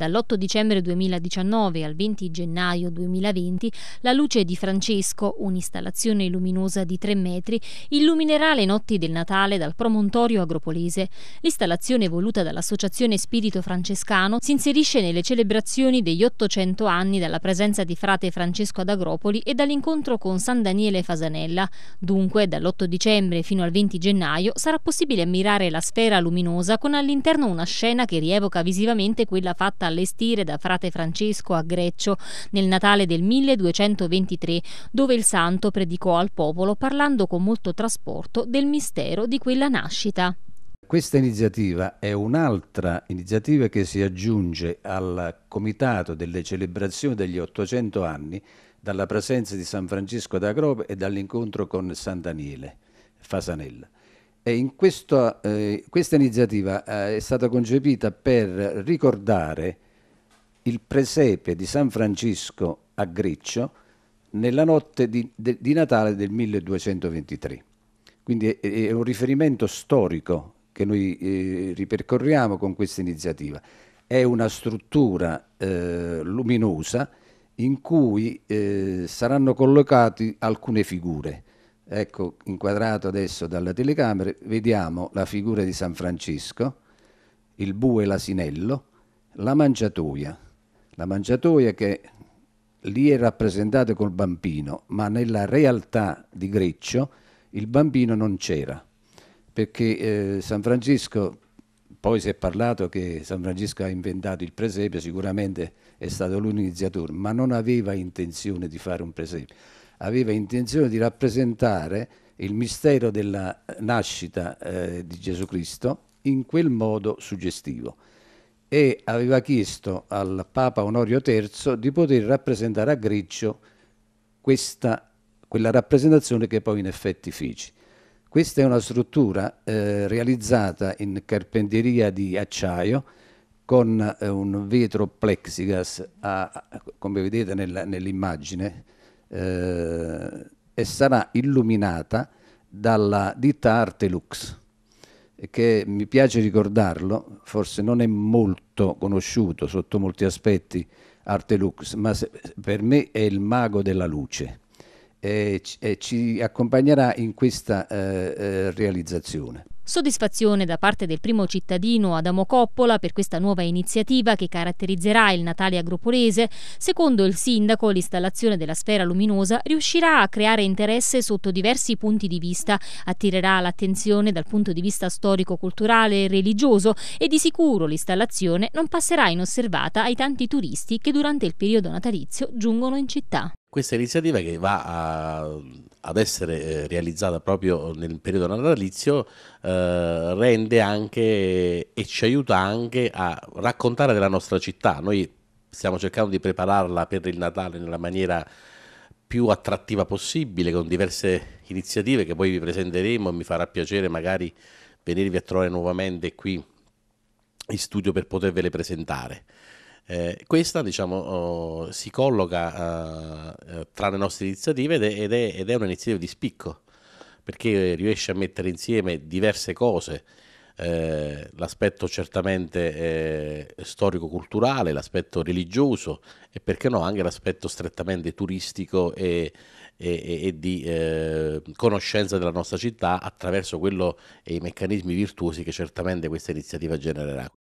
Dall'8 dicembre 2019 al 20 gennaio 2020 la luce di Francesco, un'installazione luminosa di 3 metri, illuminerà le notti del Natale dal promontorio agropolese. L'installazione voluta dall'Associazione Spirito Francescano si inserisce nelle celebrazioni degli 800 anni dalla presenza di frate Francesco ad Agropoli e dall'incontro con San Daniele Fasanella. Dunque, dall'8 dicembre fino al 20 gennaio sarà possibile ammirare la sfera luminosa con all'interno una scena che rievoca visivamente quella fatta allestire da frate Francesco a Greccio nel Natale del 1223, dove il santo predicò al popolo parlando con molto trasporto del mistero di quella nascita. Questa iniziativa è un'altra iniziativa che si aggiunge al Comitato delle celebrazioni degli 800 anni dalla presenza di San Francesco d'Acrope e dall'incontro con San Daniele Fasanella in questo, eh, questa iniziativa eh, è stata concepita per ricordare il presepe di San Francesco a Greccio nella notte di, de, di Natale del 1223. Quindi è, è, un riferimento storico che noi eh, ripercorriamo con questa iniziativa. È una struttura eh, luminosa in cui eh, saranno collocate alcune figure Ecco, inquadrato adesso dalla telecamera, vediamo la figura di San Francesco, il bue e l'asinello, la mangiatoia. La mangiatoia che lì è rappresentata col bambino, ma nella realtà di Greccio il bambino non c'era, perché eh, San Francesco, poi si è parlato che San Francesco ha inventato il presepe, sicuramente è stato lui l'iniziatore, ma non aveva intenzione di fare un presepe aveva intenzione di rappresentare il mistero della nascita eh, di Gesù Cristo in quel modo suggestivo e aveva chiesto al Papa Onorio III di poter rappresentare a Greccio questa, quella rappresentazione che poi in effetti fece. Questa è una struttura eh, realizzata in carpenteria di acciaio con eh, un vetro plexigas, a, a, come vedete nell'immagine, eh, e sarà illuminata dalla ditta Arte Lux che mi piace ricordarlo, forse non è molto conosciuto sotto molti aspetti Arte Lux, ma se, per me è il mago della luce e, e ci accompagnerà in questa eh, eh realizzazione. Soddisfazione da parte del primo cittadino Adamo Coppola per questa nuova iniziativa che caratterizzerà il Natale agropolese. Secondo il sindaco, l'installazione della sfera luminosa riuscirà a creare interesse sotto diversi punti di vista, attirerà l'attenzione dal punto di vista storico, culturale e religioso e di sicuro l'installazione non passerà inosservata ai tanti turisti che durante il periodo natalizio giungono in città. Questa iniziativa che va a, ad essere eh, realizzata proprio nel periodo natalizio eh, rende anche e ci aiuta anche a raccontare della nostra città. Noi stiamo cercando di prepararla per il Natale nella maniera più attrattiva possibile con diverse iniziative che poi vi presenteremo e mi farà piacere magari venirvi a trovare nuovamente qui in studio per potervele presentare. Eh, questa diciamo, oh, si colloca uh, tra le nostre iniziative ed è, ed, è, ed è, un'iniziativa di spicco perché riesce a mettere insieme diverse cose, eh, l'aspetto certamente eh, storico-culturale, l'aspetto religioso e perché no anche l'aspetto strettamente turistico e, e, e di eh, conoscenza della nostra città attraverso quello e i meccanismi virtuosi che certamente questa iniziativa genererà.